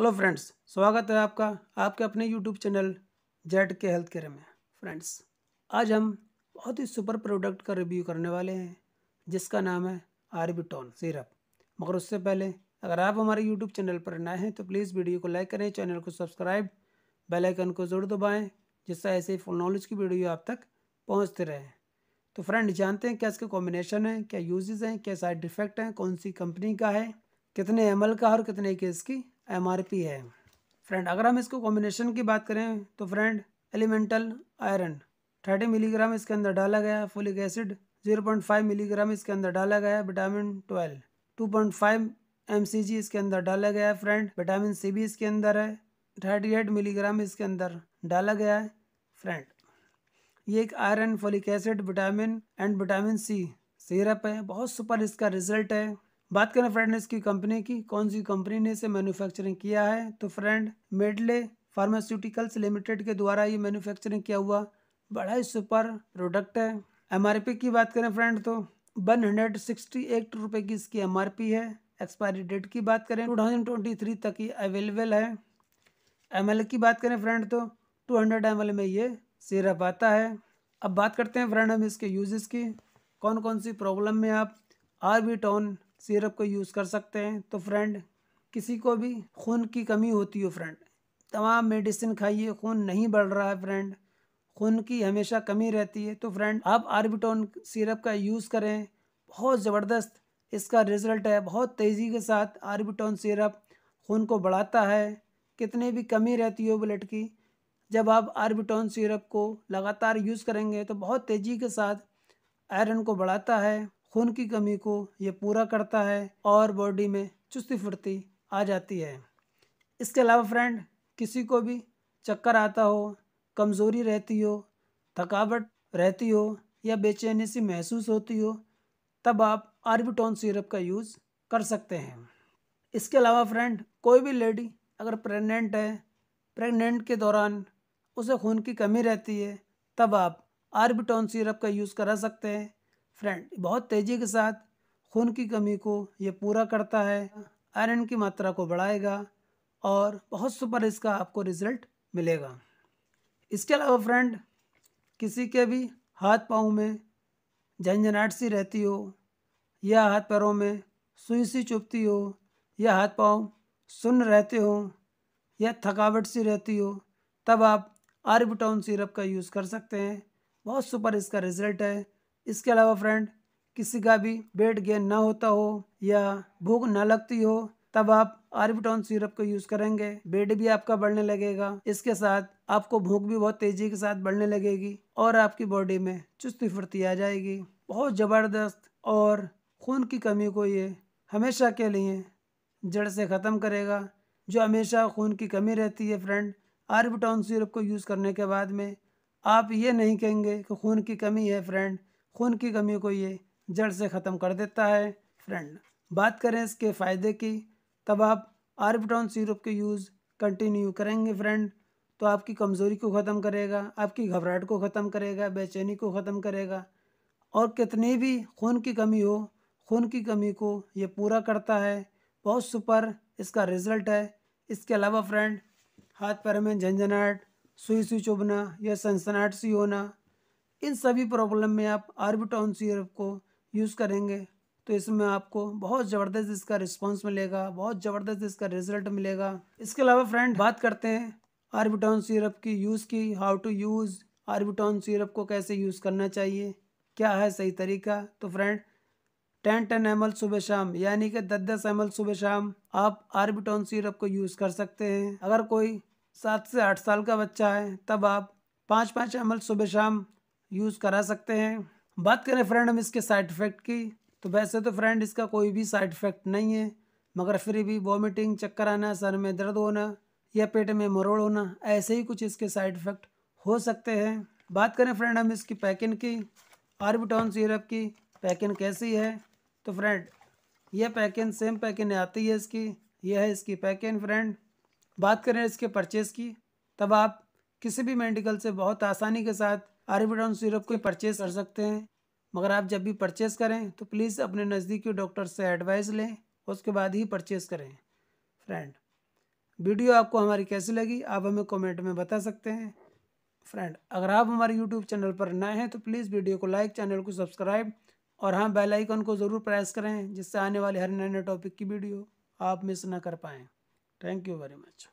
hello friends स्वागत है आपका आपके अपने YouTube channel Z K health care में फ्रेंड्स आज हम बहुत ही सुपर प्रोडक्ट का रिव्यू करने वाले हैं जिसका नाम है आरबिटोन सिरप मगर उससे पहले अगर आप हमारे यूट्यूब चैनल पर नए हैं तो प्लीज़ वीडियो को लाइक करें चैनल को सब्सक्राइब बेलाइकन को ज़रूर दबाएँ जिससे ऐसे ही फुल नॉलेज की वीडियो आप तक पहुँचते रहें तो फ्रेंड जानते हैं क्या इसके कॉम्बिनेशन है क्या यूजेज हैं क्या साइड इफेक्ट हैं कौन सी कंपनी का है कितने एम का है और कितने की इसकी एम है फ्रेंड अगर हम इसको कॉम्बिनेशन की बात करें तो friend elemental iron thirty milligram इसके अंदर डाला गया folic acid zero point five milligram इसके अंदर डाला गया है vitamin twelve two point five M C G इसके अंदर डाला गया है फ्रेंड विटामिन सी भी इसके अंदर है थर्टी एट मिलीग्राम इसके अंदर डाला गया है फ्रेंड ये एक iron folic acid vitamin and vitamin C syrup है बहुत सुपर इसका रिजल्ट है बात करें फ्रेंड इसकी कंपनी की कौन सी कंपनी ने इसे मैन्युफैक्चरिंग किया है तो फ्रेंड मेडले फार्मास्यूटिकल्स लिमिटेड के द्वारा ये मैन्युफैक्चरिंग किया हुआ बड़ा ही सुपर प्रोडक्ट है एमआरपी की बात करें फ्रेंड तो वन हंड्रेड सिक्सटी एट रुपये की इसकी एमआरपी है एक्सपायरी डेट की बात करें टू थाउजेंड ट्वेंटी थ्री तक ये अवेलेबल है एम की बात करें फ्रेंड तो टू हंड्रेड एम में ये सिरप आता है अब बात करते हैं फ्रेंड हम इसके यूजेस की कौन कौन सी प्रॉब्लम में आप आर बी टोन सिरप को यूज़ कर सकते हैं तो फ्रेंड किसी को भी खून की कमी होती हो फ्रेंड तमाम मेडिसिन खाइए खून नहीं बढ़ रहा है फ्रेंड खून की हमेशा कमी रहती है तो फ्रेंड आप आर्बिटोन सिरप का यूज़ करें बहुत ज़बरदस्त इसका रिज़ल्ट है बहुत तेज़ी के साथ आर्बिटोन सिरप खून को बढ़ाता है कितनी भी कमी रहती हो ब्लड की जब आप आर्बिटोन सिरप को लगातार यूज़ करेंगे तो बहुत तेज़ी के साथ आयरन को बढ़ाता है खून की कमी को ये पूरा करता है और बॉडी में चुस्ती फुर्ती आ जाती है इसके अलावा फ्रेंड किसी को भी चक्कर आता हो कमज़ोरी रहती हो थकावट रहती हो या बेचैनी सी महसूस होती हो तब आप आर्बिटोन सिरप का यूज़ कर सकते हैं इसके अलावा फ्रेंड कोई भी लेडी अगर प्रेग्नेंट है प्रेग्नेंट के दौरान उसे खून की कमी रहती है तब आप आर्बिटोन सिरप का यूज़ करा सकते हैं फ्रेंड बहुत तेज़ी के साथ खून की कमी को ये पूरा करता है आयरन की मात्रा को बढ़ाएगा और बहुत सुपर इसका आपको रिजल्ट मिलेगा इसके अलावा फ्रेंड किसी के भी हाथ पाँव में झंझनाट सी रहती हो या हाथ पैरों में सुई सी चुभती हो या हाथ पाँव सुन्न रहते हो या थकावट सी रहती हो तब आप आरबिटाउन सिरप का यूज़ कर सकते हैं बहुत सुपर इसका रिज़ल्ट है इसके अलावा फ्रेंड किसी का भी वेट गेन ना होता हो या भूख ना लगती हो तब आप आर्बिटोन सिरप को यूज करेंगे वेट भी आपका बढ़ने लगेगा इसके साथ आपको भूख भी बहुत तेजी के साथ बढ़ने लगेगी और आपकी बॉडी में चुस्ती फुर्ती आ जाएगी बहुत ज़बरदस्त और खून की कमी को ये हमेशा के लिए जड़ से ख़त्म करेगा जो हमेशा खून की कमी रहती है फ्रेंड आर्बिटॉन सिरप को यूज़ करने के बाद में आप ये नहीं कहेंगे कि खून की कमी है फ्रेंड खून की कमी को ये जड़ से ख़त्म कर देता है फ्रेंड बात करें इसके फ़ायदे की तब आप आर्बिटॉन सिरप के यूज़ कंटिन्यू करेंगे फ्रेंड तो आपकी कमज़ोरी को ख़त्म करेगा आपकी घबराहट को ख़त्म करेगा बेचैनी को ख़त्म करेगा और कितनी भी खून की कमी हो खून की कमी को ये पूरा करता है बहुत सुपर इसका रिज़ल्ट है इसके अलावा फ्रेंड हाथ पैर में झंझनाहट सुई सुई चुभना या सनसनाहट सी होना इन सभी प्रॉब्लम में आप आर्बिटॉन सीरप को यूज़ करेंगे तो इसमें आपको बहुत ज़बरदस्त इसका रिस्पांस मिलेगा बहुत ज़बरदस्त इसका रिजल्ट मिलेगा इसके अलावा फ्रेंड बात करते हैं आर्बिटॉन सीरप की यूज़ की how to use Arbitone syrup को कैसे यूज़ करना चाहिए क्या है सही तरीका तो फ्रेंड टेन टेन एम सुबह शाम यानी कि दस दस एम सुबह शाम आप आर्बिटॉन सीरप को यूज़ कर सकते हैं अगर कोई सात से आठ साल का बच्चा है तब आप पाँच पाँच एम सुबह शाम यूज़ करा सकते हैं बात करें फ्रेंड हम इसके साइड इफ़ेक्ट की तो वैसे तो फ्रेंड इसका कोई भी साइड इफ़ेक्ट नहीं है मगर फिर भी वॉमिटिंग चक्कर आना सर में दर्द होना या पेट में मरोड़ होना ऐसे ही कुछ इसके साइड इफ़ेक्ट हो सकते हैं बात करें फ्रेंड हम इसकी पैकिंग की आर्बिटॉन सिरप की पैकिंग कैसी है तो फ्रेंड यह पैकिंग सेम पैकिंग आती है इसकी यह है इसकी पैकिंग फ्रेंड बात करें इसके परचेज़ की तब आप किसी भी मेडिकल से बहुत आसानी के साथ आरबीडॉन सिरप को परचेज कर सकते हैं मगर आप जब भी परचेज़ करें तो प्लीज़ अपने नज़दीकी डॉक्टर से एडवाइस लें उसके बाद ही परचेज़ करें फ्रेंड वीडियो आपको हमारी कैसी लगी आप हमें कमेंट में बता सकते हैं फ्रेंड अगर आप हमारे यूट्यूब चैनल पर नए हैं तो प्लीज़ वीडियो को लाइक चैनल को सब्सक्राइब और हाँ बेलाइकन को ज़रूर प्रेस करें जिससे आने वाले हर नए नए टॉपिक की वीडियो आप मिस ना कर पाएँ थैंक यू वेरी मच